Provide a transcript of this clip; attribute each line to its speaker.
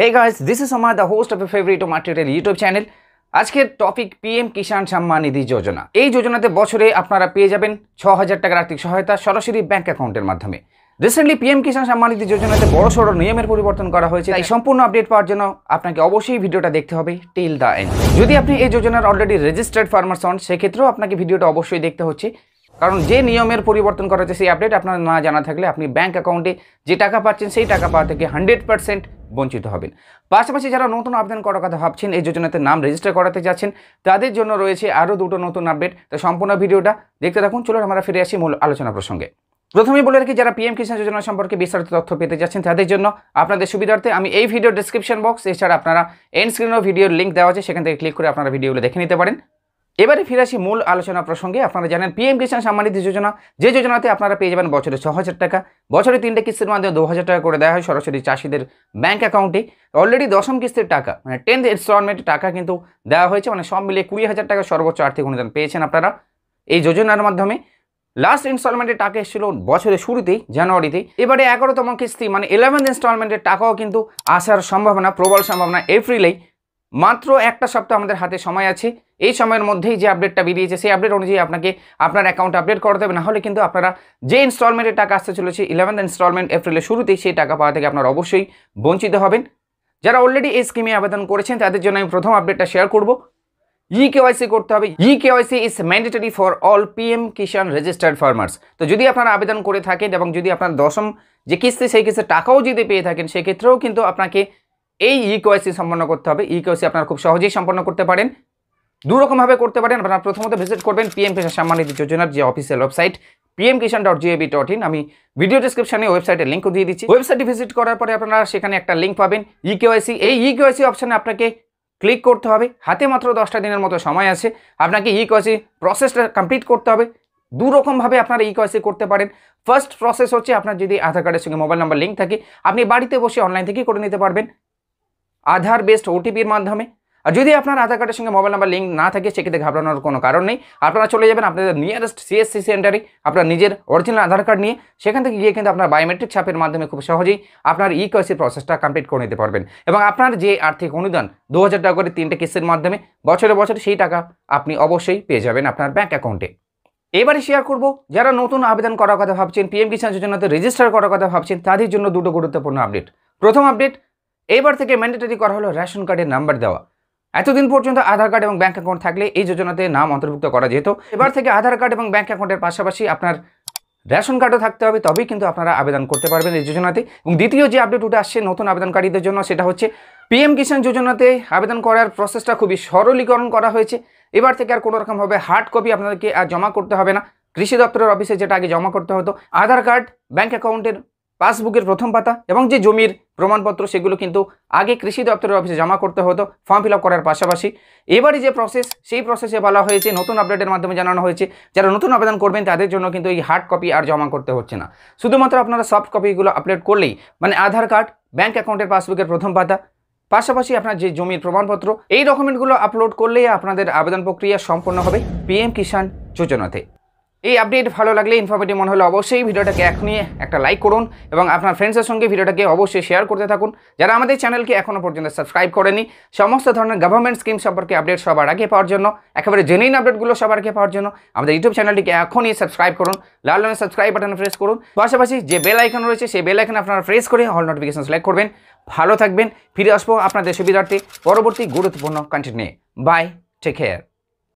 Speaker 1: hey guys this is আমার the host of a favourite material YouTube channel আজকের topic PM Kisan Samman Nidhi যোজনা এই যোজনাতে বছরে আপনারা পেয়ে যাবেন ছ হাজার টাকার আর্থিক সহায়তা সরাসরি ব্যাঙ্ক অ্যাকাউন্টের মাধ্যমে রিসেন্টলি পিএম কিষাণ সম্মান নিধি যোজনাতে বড় সড়ো নিয়মের পরিবর্তন করা হয়েছে তাই সম্পূর্ণ আপডেট পাওয়ার জন্য আপনাকে অবশ্যই ভিডিওটা দেখতে হবে টিল দ্য এন্ড যদি আপনি এই যোজনার অলরেডি রেজিস্টার্ড ফার্মার্স হন সেক্ষেত্রেও আপনাকে ভিডিওটা অবশ্যই দেখতে হচ্ছে কারণ যে নিয়মের পরিবর্তন করা হচ্ছে সেই আপডেট আপনার না জানা থাকলে আপনি ব্যাঙ্ক অ্যাকাউন্টে যে টাকা পাচ্ছেন সেই টাকা পাওয়া থেকে হান্ড্রেড পার্সেন্ট বঞ্চিত হবেন পাশাপাশি যারা নতুন আবেদন করার কথা ভাবছেন এই যোজনাতে নাম রেজিস্টার করাতে যাচ্ছেন তাদের জন্য রয়েছে আরও দুটো নতুন আপডেট তো সম্পূর্ণ ভিডিওটা দেখতে থাকুন চলুন আমরা ফিরে আসি মূল আলোচনা প্রসঙ্গে প্রথমে বলে রাখি যারা পিএম কিষাণ যোজনা সম্পর্কে বিস্তারিত তথ্য পেতে যাচ্ছেন তাদের জন্য আপনাদের সুবিধার্থে আমি এই ভিডিও ডিসক্রিপশন বক্স এছাড়া আপনারা এন্ড স্ক্রিনও ভিডিওর লিঙ্ক দেওয়া আছে সেখান থেকে ক্লিক করে আপনারা ভিডিওগুলো দেখে নিতে পারেন এবারে ফিরে আসি মূল আলোচনা প্রসঙ্গে আপনারা জানেন পিএম কিষাণ সম্মানিধি যোজনা যে যোজনাতে আপনারা পেয়ে যাবেন বছরে ছ হাজার টাকা বছরে তিনটে কিস্তির মাধ্যমে দু হাজার টাকা করে দেওয়া হয় সরাসরি চাষিদের ব্যাঙ্ক অ্যাকাউন্টে অলরেডি দশম কিস্তির টাকা মানে টেন্থ ইনস্টলমেন্ট টাকা কিন্তু দেওয়া হয়েছে মানে সব মিলিয়ে কুড়ি হাজার টাকা সর্বোচ্চ আর্থিক অনুদান পেয়েছেন আপনারা এই যোজনার মাধ্যমে লাস্ট ইনস্টলমেন্টের টাকা এসেছিল বছরের শুরুতেই জানুয়ারিতে এবারে এগারোতম কিস্তি মানে ইলেভেন্থ ইনস্টলমেন্টের টাকাও কিন্তু আসার সম্ভাবনা প্রবল সম্ভাবনা এপ্রিলেই মাত্র একটা সপ্তাহ আমাদের হাতে সময় আছে এই সময়ের মধ্যেই যে আপডেটটা বেরিয়েছে সেই আপডেট অনুযায়ী আপনাকে আপনার অ্যাকাউন্ট আপডেট করাতে হবে নাহলে কিন্তু আপনারা যে ইনস্টলমেন্টের টাকা আসতে চলেছে ইলেভেন্থ ইনস্টলমেন্ট এপ্রিলের শুরুতেই সেই টাকা পাওয়া থেকে আপনারা অবশ্যই বঞ্চিত হবেন যারা অলরেডি এই স্কিমে আবেদন করেছেন তাদের জন্য আমি প্রথম আপডেটটা শেয়ার করব ই কেওয়াইসি করতে হবে e KYC is mandatory for all PM Kisan registered farmers তো যদি আপনারা আবেদন করে থাকেন এবং যদি আপনার দশম যে কিস্তি সেই কিস্তির টাকাও যদি পেয়ে থাকেন সেক্ষেত্রেও কিন্তু আপনাকে এই সি e e সম্পন্ন করতে হবে ইকোয়াইসি e আপনারা খুব সহজেই সম্পন্ন করতে পারেন দু করতে পারেন আপনারা প্রথমত ভিজিট করবেন পিএম কিষাণ সম্মানিত যোজনার যে official website PM Kisan dot জিএবি ডট ইন আমি ভিডিও ডিসক্রিপশনে ওয়েবসাইটের লিঙ্কও দিয়ে দিচ্ছি ওয়েবসাইটে ভিজিট করার পরে আপনারা সেখানে একটা লিঙ্ক পাবেন ইকেওয়াইসি এই সি অপশানে আপনাকে ক্লিক করতে হবে হাতে মাত্র দশটা দিনের মতো সময় আছে আপনাকে ইকেওয়াইসি প্রসেসটা কমপ্লিট করতে হবে দু রকমভাবে আপনারা সি করতে পারেন ফার্স্ট প্রসেস হচ্ছে আপনার যদি আধার কার্ডের সঙ্গে মোবাইল নাম্বার লিঙ্ক থাকে আপনি বাড়িতে বসে অনলাইন থেকেই করে নিতে পারবেন আধার বেসড ওটিপির মাধ্যমে আর যদি আপনার আধার কার্ডের সঙ্গে মোবাইল নাম্বার লিঙ্ক না থাকে সেক্ষেত্রে ঘাবড়ানোর কোনো কারণ নেই আপনারা চলে যাবেন আপনাদের নিয়ারেস্ট সিএসসি সেন্টারে আপনার নিজের অরিজিনাল আধার কার্ড নিয়ে সেখান থেকে গিয়ে কিন্তু আপনার বায়োমেট্রিক ছাপের মাধ্যমে খুব সহজেই আপনার ই কয়েসি প্রসেসটা কমপ্লিট করে নিতে পারবেন এবং আপনার যে আর্থিক অনুদান দু হাজার টাকা করে তিনটে কিস্তির মাধ্যমে বছরে বছর সেই টাকা আপনি অবশ্যই পেয়ে যাবেন আপনার ব্যাঙ্ক অ্যাকাউন্টে এবারে শেয়ার করব যারা নতুন আবেদন করার কথা ভাবছেন পিএম কিষাণ যোজনাতে রেজিস্টার করার কথা ভাবছেন তাদের জন্য দুটো গুরুত্বপূর্ণ আপডেট প্রথম আপডেট এবার থেকে ম্যান্ডেটরি করা হলো রেশন কার্ডের নাম্বার দেওয়া এতদিন পর্যন্ত আধার কার্ড এবং ব্যাঙ্ক অ্যাকাউন্ট থাকলে এই যোজনাতে নাম অন্তর্ভুক্ত করা যেত এবার থেকে আধার কার্ড এবং ব্যাঙ্ক অ্যাকাউন্টের পাশাপাশি আপনার রেশন কার্ডও থাকতে হবে তবেই কিন্তু আপনারা আবেদন করতে পারবেন এই যোজনাতে এবং দ্বিতীয় যে আপডেট উঠে আসছে নতুন আবেদনকারীদের জন্য সেটা হচ্ছে পিএম কিষাণ যোজনাতে আবেদন করার প্রসেসটা খুবই সরলীকরণ করা হয়েছে এবার থেকে আর কোনো রকমভাবে হার্ড কপি আপনাদেরকে আর জমা করতে হবে না কৃষি দপ্তরের অফিসে যেটা আগে জমা করতে হতো আধার কার্ড ব্যাঙ্ক অ্যাকাউন্টের পাসবুকের প্রথম পাতা এবং যে জমির প্রমাণপত্র সেগুলো কিন্তু আগে কৃষি দপ্তরের অফিসে জমা করতে হতো ফর্ম ফিল করার পাশাপাশি এবারে যে প্রসেস সেই প্রসেসে বলা হয়েছে নতুন আপডেটের মাধ্যমে জানানো হয়েছে যারা নতুন আবেদন করবেন তাদের জন্য কিন্তু এই হার্ড কপি আর জমা করতে হচ্ছে না শুধুমাত্র আপনারা সফট কপিগুলো আপলোড করলেই মানে আধার কার্ড ব্যাঙ্ক অ্যাকাউন্টের পাসবুকের প্রথম পাতা পাশাপাশি আপনার যে জমির প্রমাণপত্র এই ডকুমেন্টগুলো আপলোড করলেই আপনাদের আবেদন প্রক্রিয়া সম্পন্ন হবে পিএম কিষাণ যোজনাতে এই আপডেট ভালো লাগলে ইনফরমেটিভ মনে হলে অবশ্যই ভিডিওটাকে এক নিয়ে একটা লাইক করুন এবং আপনার ফ্রেন্ডসের সঙ্গে ভিডিওটাকে অবশ্যই শেয়ার করতে থাকুন যারা আমাদের চ্যানেলকে এখনও পর্যন্ত সাবস্ক্রাইব করেনি সমস্ত ধরনের গভর্নমেন্ট স্কিম সম্পর্কে আপডেট সবার আগে পাওয়ার জন্য একেবারে জেনুইন আপডেটগুলো সবার আগে পাওয়ার জন্য আমাদের ইউটিউব চ্যানেলটিকে এখনই সাবস্ক্রাইব করুন লাল রঙের সাবস্ক্রাইব বাটন প্রেস করুন পাশাপাশি যে বেল আইকন রয়েছে সেই বেল আইকন আপনারা প্রেস করে অল নোটিফিকেশন সিলেক্ট করবেন ভালো থাকবেন ফিরে আসবো আপনাদের সুবিধার্থে পরবর্তী গুরুত্বপূর্ণ কন্টেন্ট নিয়ে বাই টেক কেয়ার